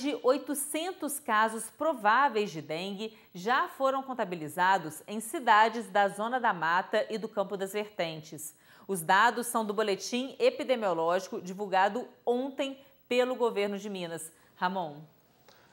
mais de 800 casos prováveis de dengue já foram contabilizados em cidades da Zona da Mata e do Campo das Vertentes. Os dados são do boletim epidemiológico divulgado ontem pelo governo de Minas. Ramon.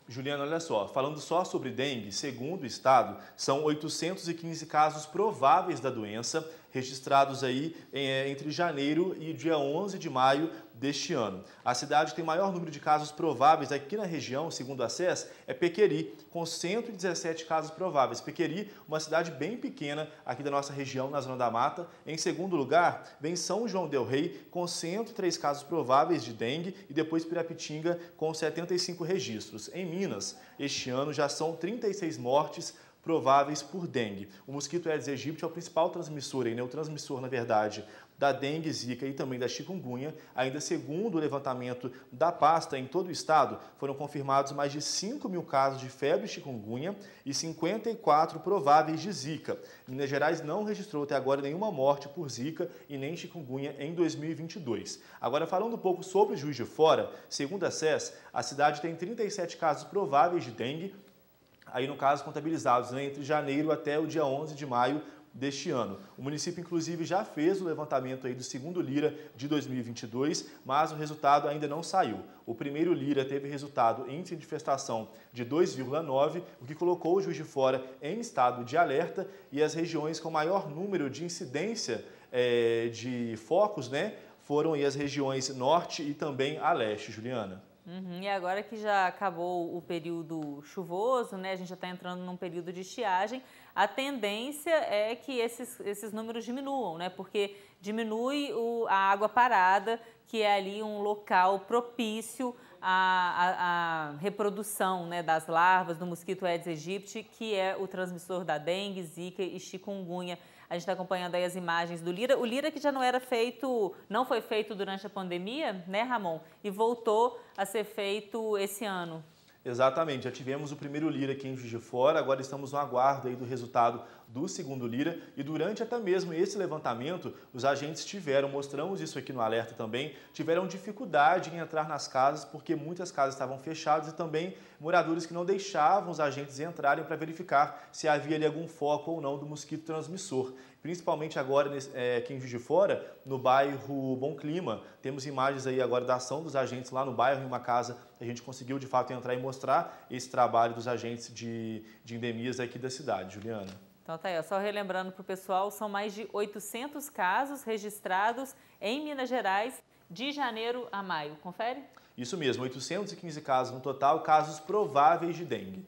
Juliana, olha só, falando só sobre dengue, segundo o Estado, são 815 casos prováveis da doença registrados aí eh, entre janeiro e dia 11 de maio deste ano. A cidade tem maior número de casos prováveis aqui na região, segundo a SES, é Pequeri, com 117 casos prováveis. Pequeri, uma cidade bem pequena aqui da nossa região, na Zona da Mata. Em segundo lugar, vem São João del Rei, com 103 casos prováveis de dengue e depois Pirapitinga, com 75 registros. Em Minas, este ano já são 36 mortes prováveis por dengue. O mosquito Aedes aegypti é o principal transmissor, né? o transmissor, na verdade, da dengue, zika e também da chikungunya. Ainda segundo o levantamento da pasta, em todo o estado foram confirmados mais de 5 mil casos de febre chikungunya e 54 prováveis de zika. Minas Gerais não registrou até agora nenhuma morte por zika e nem chikungunya em 2022. Agora, falando um pouco sobre Juiz de Fora, segundo a SES, a cidade tem 37 casos prováveis de dengue, aí no caso contabilizados né, entre janeiro até o dia 11 de maio deste ano. O município, inclusive, já fez o levantamento aí do segundo Lira de 2022, mas o resultado ainda não saiu. O primeiro Lira teve resultado índice de infestação de 2,9, o que colocou o Juiz de Fora em estado de alerta e as regiões com maior número de incidência é, de focos né, foram as regiões norte e também a leste, Juliana. Uhum, e agora que já acabou o período chuvoso, né, a gente já está entrando num período de estiagem, a tendência é que esses, esses números diminuam, né, porque diminui o, a água parada, que é ali um local propício a, a, a reprodução né, das larvas do mosquito Aedes aegypti, que é o transmissor da dengue, zika e chikungunya. A gente está acompanhando aí as imagens do Lira. O Lira que já não era feito, não foi feito durante a pandemia, né, Ramon? E voltou a ser feito esse ano. Exatamente, já tivemos o primeiro Lira aqui em Juiz de Fora, agora estamos no aguardo aí do resultado do segundo Lira e durante até mesmo esse levantamento, os agentes tiveram, mostramos isso aqui no alerta também, tiveram dificuldade em entrar nas casas porque muitas casas estavam fechadas e também moradores que não deixavam os agentes entrarem para verificar se havia ali algum foco ou não do mosquito transmissor principalmente agora é, vive de Fora, no bairro Bom Clima. Temos imagens aí agora da ação dos agentes lá no bairro, em uma casa. A gente conseguiu de fato entrar e mostrar esse trabalho dos agentes de, de endemias aqui da cidade, Juliana. Então tá aí, ó, só relembrando para o pessoal, são mais de 800 casos registrados em Minas Gerais de janeiro a maio. Confere? Isso mesmo, 815 casos no total, casos prováveis de dengue.